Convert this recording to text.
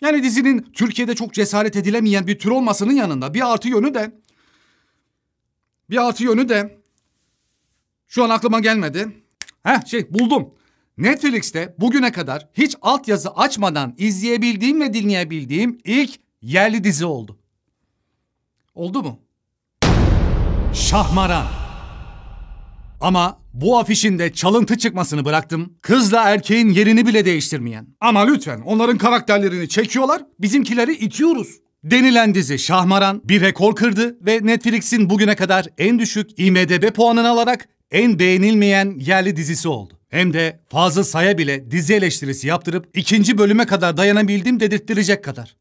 Yani dizinin Türkiye'de çok cesaret edilemeyen bir tür olmasının yanında bir artı yönü de bir artı yönü de şu an aklıma gelmedi. Heh şey buldum. Netflix'te bugüne kadar hiç altyazı açmadan izleyebildiğim ve dinleyebildiğim ilk yerli dizi oldu. Oldu mu? Şahmaran ama bu afişin de çalıntı çıkmasını bıraktım. Kızla erkeğin yerini bile değiştirmeyen. Ama lütfen onların karakterlerini çekiyorlar, bizimkileri itiyoruz. Denilen dizi Şahmaran bir rekor kırdı ve Netflix'in bugüne kadar en düşük IMDB puanını alarak en beğenilmeyen yerli dizisi oldu. Hem de fazla Say'a bile dizi eleştirisi yaptırıp ikinci bölüme kadar dayanabildiğim dedirttirecek kadar.